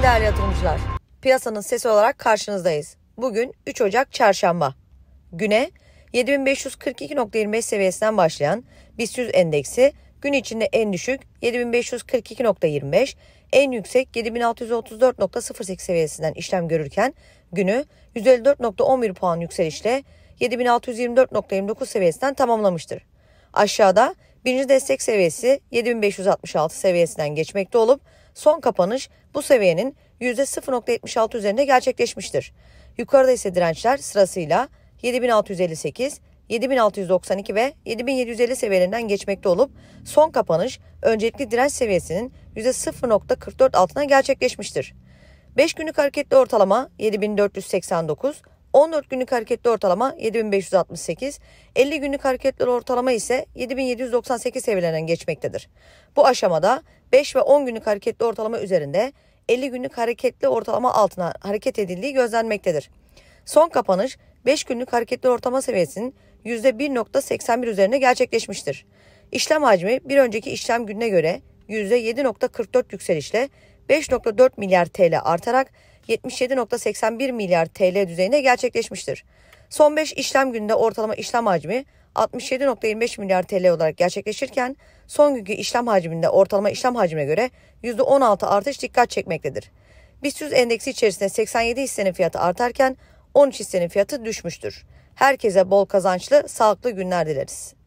Günaydın değerli yatırımcılar. Piyasanın sesi olarak karşınızdayız. Bugün 3 Ocak Çarşamba. Güne 7542.25 seviyesinden başlayan BIST 100 endeksi gün içinde en düşük 7542.25, en yüksek 7634.08 seviyesinden işlem görürken günü 154.11 puan yükselişle 7624.29 seviyesinden tamamlamıştır. Aşağıda Birinci destek seviyesi 7566 seviyesinden geçmekte olup son kapanış bu seviyenin %0.76 üzerinde gerçekleşmiştir. Yukarıda ise dirençler sırasıyla 7658, 7692 ve 7750 seviyelerinden geçmekte olup son kapanış öncelikli direnç seviyesinin %0.44 altına gerçekleşmiştir. 5 günlük hareketli ortalama 7489, 14 günlük hareketli ortalama 7568, 50 günlük hareketli ortalama ise 7798 seviyelerinden geçmektedir. Bu aşamada 5 ve 10 günlük hareketli ortalama üzerinde 50 günlük hareketli ortalama altına hareket edildiği gözlenmektedir. Son kapanış 5 günlük hareketli ortalama seviyesinin %1.81 üzerine gerçekleşmiştir. İşlem hacmi bir önceki işlem gününe göre %7.44 yükselişle 5.4 milyar TL artarak 77.81 milyar TL düzeyinde gerçekleşmiştir. Son 5 işlem günde ortalama işlem hacmi 67.25 milyar TL olarak gerçekleşirken son günkü işlem hacminde ortalama işlem hacmine göre %16 artış dikkat çekmektedir. BIST 100 endeksi içerisinde 87 hissenin fiyatı artarken 13 hissenin fiyatı düşmüştür. Herkese bol kazançlı, sağlıklı günler dileriz.